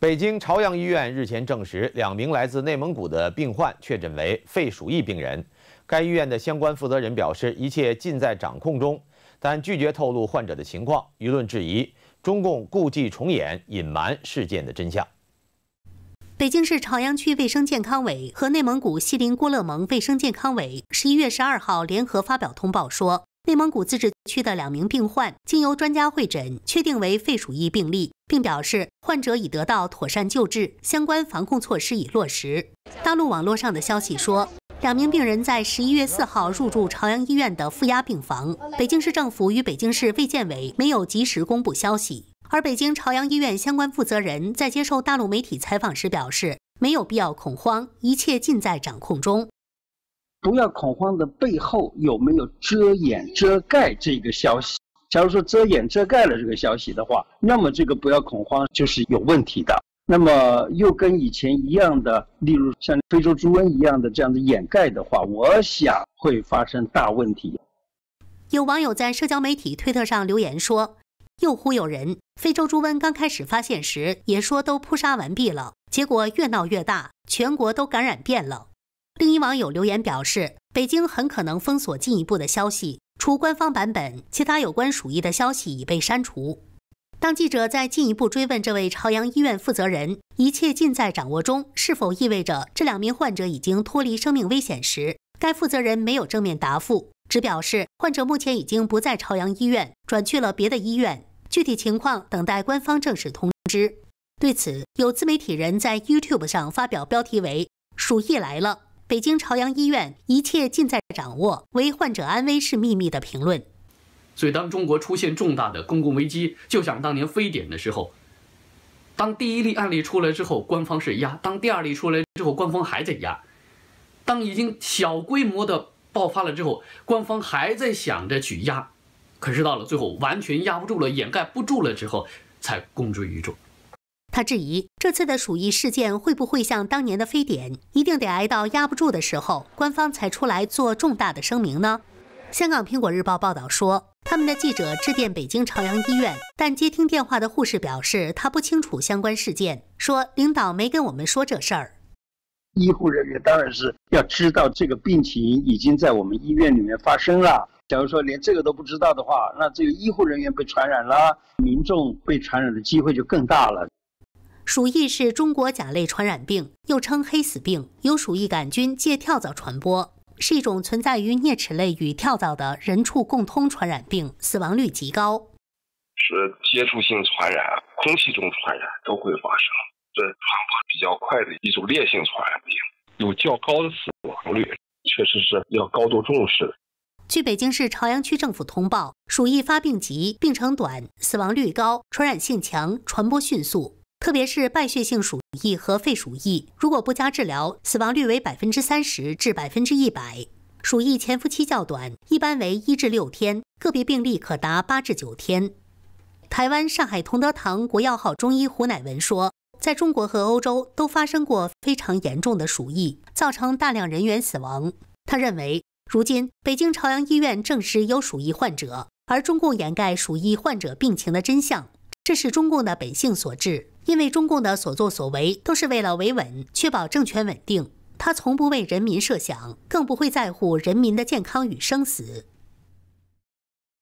北京朝阳医院日前证实，两名来自内蒙古的病患确诊为肺鼠疫病人。该医院的相关负责人表示，一切尽在掌控中，但拒绝透露患者的情况。舆论质疑，中共故伎重演，隐瞒事件的真相。北京市朝阳区卫生健康委和内蒙古锡林郭勒盟卫生健康委十一月十二号联合发表通报说。内蒙古自治区的两名病患经由专家会诊，确定为肺鼠疫病例，并表示患者已得到妥善救治，相关防控措施已落实。大陆网络上的消息说，两名病人在十一月四号入住朝阳医院的负压病房。北京市政府与北京市卫健委没有及时公布消息，而北京朝阳医院相关负责人在接受大陆媒体采访时表示，没有必要恐慌，一切尽在掌控中。不要恐慌的背后有没有遮掩遮盖这个消息？假如说遮掩遮盖了这个消息的话，那么这个不要恐慌就是有问题的。那么又跟以前一样的，例如像非洲猪瘟一样的这样子掩盖的话，我想会发生大问题。有网友在社交媒体推特上留言说：“又忽悠人！非洲猪瘟刚开始发现时，也说都扑杀完毕了，结果越闹越大，全国都感染遍了。”另一网友留言表示，北京很可能封锁进一步的消息，除官方版本，其他有关鼠疫的消息已被删除。当记者在进一步追问这位朝阳医院负责人“一切尽在掌握中”是否意味着这两名患者已经脱离生命危险时，该负责人没有正面答复，只表示患者目前已经不在朝阳医院，转去了别的医院，具体情况等待官方正式通知。对此，有自媒体人在 YouTube 上发表标题为“鼠疫来了”。北京朝阳医院一切尽在掌握，为患者安危是秘密的评论。所以，当中国出现重大的公共危机，就像当年非典的时候，当第一例案例出来之后，官方是压；当第二例出来之后，官方还在压；当已经小规模的爆发了之后，官方还在想着去压。可是到了最后，完全压不住了，掩盖不住了之后，才公之于众。他质疑这次的鼠疫事件会不会像当年的非典，一定得挨到压不住的时候，官方才出来做重大的声明呢？香港苹果日报报道说，他们的记者致电北京朝阳医院，但接听电话的护士表示，他不清楚相关事件，说领导没跟我们说这事儿。医护人员当然是要知道这个病情已经在我们医院里面发生了。假如说连这个都不知道的话，那这个医护人员被传染了，民众被传染的机会就更大了。鼠疫是中国甲类传染病，又称黑死病。由鼠疫杆菌借跳蚤传播，是一种存在于啮齿类与跳蚤的人畜共通传染病，死亡率极高。是接触性传染，空气中传染都会发生，是传播比较快的一种烈性传染病，有较高的死亡率，确实是要高度重视的。据北京市朝阳区政府通报，鼠疫发病急，病程短，死亡率高，传染性强，传播迅速。特别是败血性鼠疫和肺鼠疫，如果不加治疗，死亡率为百分之三十至百分之一百。鼠疫潜伏期较短，一般为一至六天，个别病例可达八至九天。台湾上海同德堂国药号中医胡乃文说，在中国和欧洲都发生过非常严重的鼠疫，造成大量人员死亡。他认为，如今北京朝阳医院证实有鼠疫患者，而中共掩盖鼠疫患者病情的真相，这是中共的本性所致。因为中共的所作所为都是为了维稳，确保政权稳定。他从不为人民设想，更不会在乎人民的健康与生死。